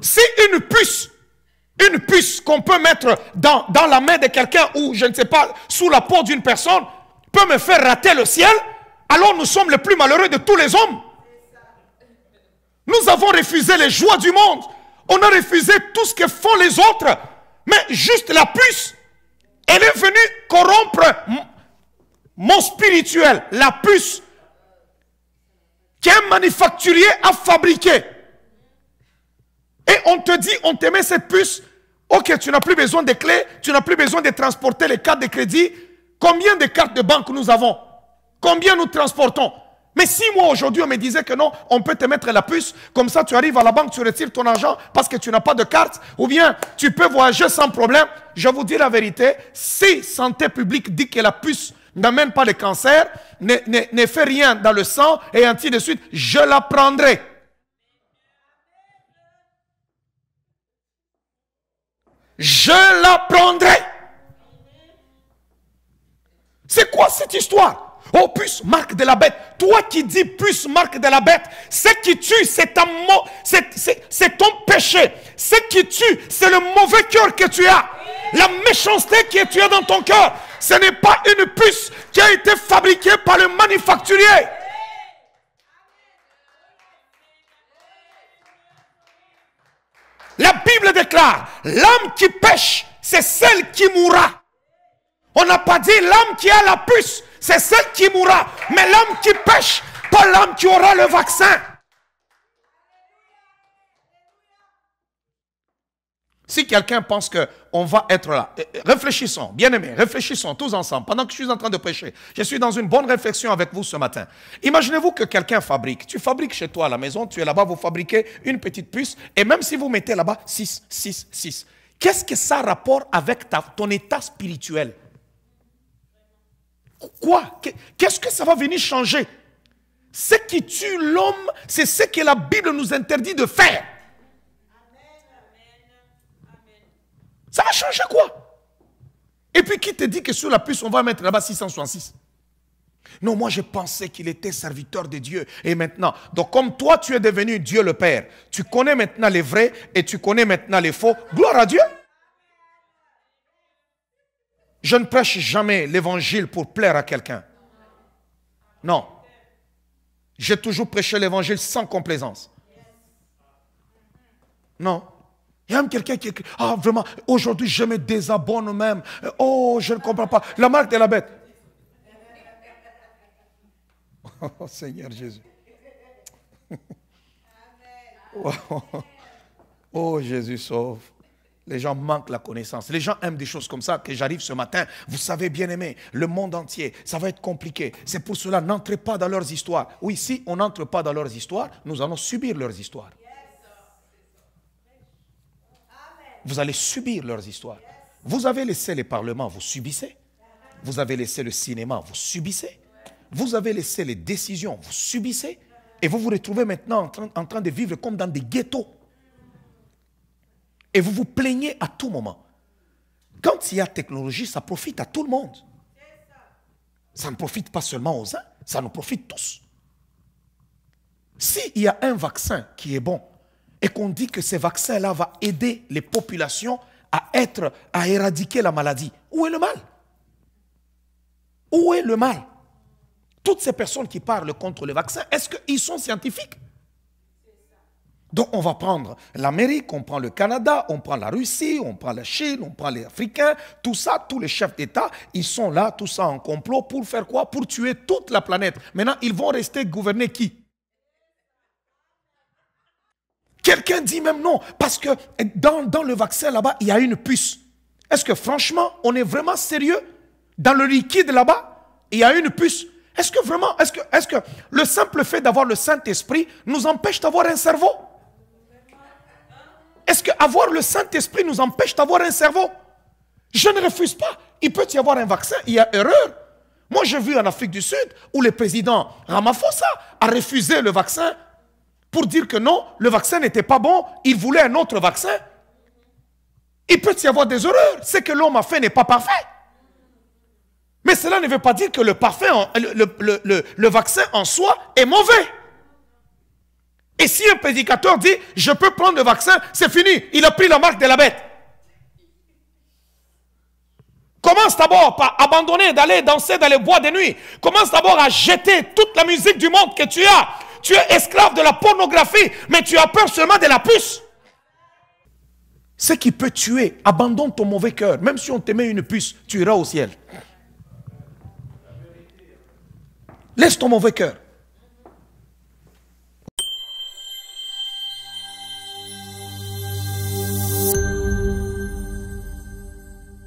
Si une puce, une puce qu'on peut mettre dans, dans la main de quelqu'un ou je ne sais pas, sous la peau d'une personne, peut me faire rater le ciel, alors nous sommes les plus malheureux de tous les hommes. Nous avons refusé les joies du monde. On a refusé tout ce que font les autres. Mais juste la puce, elle est venue corrompre mon spirituel, la puce qu'un manufacturier a fabriquée on te dit, on te met cette puce. Ok, tu n'as plus besoin de clés, tu n'as plus besoin de transporter les cartes de crédit. Combien de cartes de banque nous avons Combien nous transportons Mais si moi aujourd'hui on me disait que non, on peut te mettre la puce, comme ça tu arrives à la banque, tu retires ton argent parce que tu n'as pas de carte, ou bien tu peux voyager sans problème, je vous dis la vérité, si Santé publique dit que la puce n'amène pas le cancer, ne, ne, ne fait rien dans le sang et ainsi de suite, je la prendrai. je la prendrai. C'est quoi cette histoire Oh, puce, marque de la bête. Toi qui dis puce, marque de la bête, ce qui tue, c'est ta c'est ton péché. Ce qui tue, c'est le mauvais cœur que tu as. La méchanceté qui est as dans ton cœur. Ce n'est pas une puce qui a été fabriquée par le manufacturier. Bible déclare, l'homme qui pêche, c'est celle qui mourra. On n'a pas dit l'homme qui a la puce, c'est celle qui mourra. Mais l'homme qui pêche, pas l'homme qui aura le vaccin. Si quelqu'un pense qu'on va être là, eh, eh, réfléchissons, bien-aimés, réfléchissons tous ensemble. Pendant que je suis en train de prêcher, je suis dans une bonne réflexion avec vous ce matin. Imaginez-vous que quelqu'un fabrique. Tu fabriques chez toi à la maison, tu es là-bas, vous fabriquez une petite puce, et même si vous mettez là-bas 6, 6, 6, qu'est-ce que ça rapporte avec ta, ton état spirituel Quoi Qu'est-ce que ça va venir changer Ce qui tue l'homme, c'est ce que la Bible nous interdit de faire. Ça va changer quoi Et puis qui te dit que sur la puce, on va mettre là-bas 666 non, moi je pensais qu'il était serviteur de Dieu. Et maintenant, donc comme toi tu es devenu Dieu le Père, tu connais maintenant les vrais et tu connais maintenant les faux. Gloire à Dieu. Je ne prêche jamais l'évangile pour plaire à quelqu'un. Non. J'ai toujours prêché l'évangile sans complaisance. Non. Il y a même quelqu'un qui écrit, ah vraiment, aujourd'hui je me désabonne même. Oh, je ne comprends pas. La marque de la bête. Oh Seigneur Jésus. Oh, oh Jésus sauve. Les gens manquent la connaissance. Les gens aiment des choses comme ça. Que j'arrive ce matin, vous savez bien aimé, le monde entier, ça va être compliqué. C'est pour cela, n'entrez pas dans leurs histoires. Oui, si on n'entre pas dans leurs histoires, nous allons subir leurs histoires. vous allez subir leurs histoires. Vous avez laissé les parlements, vous subissez. Vous avez laissé le cinéma, vous subissez. Vous avez laissé les décisions, vous subissez. Et vous vous retrouvez maintenant en train, de vivre comme dans des ghettos. Et vous vous plaignez à tout moment. Quand il y a technologie, ça profite à tout le monde. Ça ne profite pas seulement aux uns, ça nous profite tous. S'il y a un vaccin qui est bon, et qu'on dit que ces vaccins-là vont aider les populations à être, à éradiquer la maladie, où est le mal Où est le mal Toutes ces personnes qui parlent contre les vaccins, est-ce qu'ils sont scientifiques donc on va prendre l'Amérique, on prend le Canada, on prend la Russie, on prend la Chine, on prend les Africains, tout ça, tous les chefs d'État, ils sont là, tout ça en complot pour faire quoi Pour tuer toute la planète. Maintenant, ils vont rester gouverner qui Quelqu'un dit même non, parce que dans, le vaccin là-bas, il y a une puce. Est-ce que franchement, on est vraiment sérieux Dans le liquide là-bas, il y a une puce. Est-ce que vraiment, est-ce que, est que le simple fait d'avoir le Saint-Esprit nous empêche d'avoir un cerveau Est-ce que avoir le Saint-Esprit nous empêche d'avoir un cerveau Je ne refuse pas. Il peut y avoir un vaccin, il y a erreur. Moi, j'ai vu en Afrique du Sud où le président Ramaphosa a refusé le vaccin pour dire que non, le vaccin n'était pas bon, il voulait un autre vaccin. Il peut y avoir des erreurs. Ce que l'homme a fait n'est pas parfait. Mais cela ne veut pas dire que le, parfait le, le, vaccin en soi est mauvais. Et si un prédicateur dit, je peux prendre le vaccin, c'est fini, il a pris la marque de la bête. Commence d'abord par abandonner, d'aller danser dans les bois de nuit. Commence d'abord à jeter toute la musique du monde que tu as tu es esclave de la pornographie, mais tu as peur seulement de la puce. Ce qui peut tuer, abandonne ton mauvais cœur. Même si on te met une puce, tu iras au ciel. Laisse ton mauvais cœur.